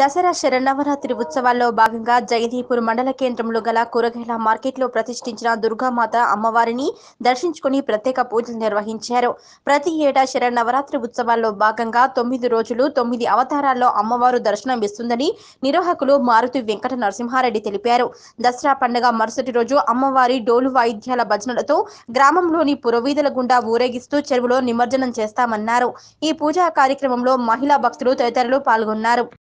దసరా శరన్నవరాత్రి ఉత్సవాల్లో భాగంగా జగదీపూర్ మండల కేంద్రంలో గల కూరగాయల మార్కెట్లో ప్రతిష్ఠించిన దుర్గామాత అమ్మవారిని దర్శించుకుని ప్రత్యేక పూజలు నిర్వహించారు ప్రతి ఏటా శరన్నవరాత్రి ఉత్సవాల్లో భాగంగా తొమ్మిది రోజులు తొమ్మిది అవతారాల్లో అమ్మవారు దర్శనం ఇస్తుందని నిర్వాహకులు మారుతి వెంకట నరసింహారెడ్డి తెలిపారు దసరా పండుగ మరుసటి రోజు అమ్మవారి డోలు వాయిద్యాల భజనలతో గ్రామంలోని పురవీధుల గుండా ఊరేగిస్తూ చెరువులో నిమజ్జనం చేస్తామన్నారు ఈ పూజా కార్యక్రమంలో మహిళా భక్తులు తదితరులు పాల్గొన్నారు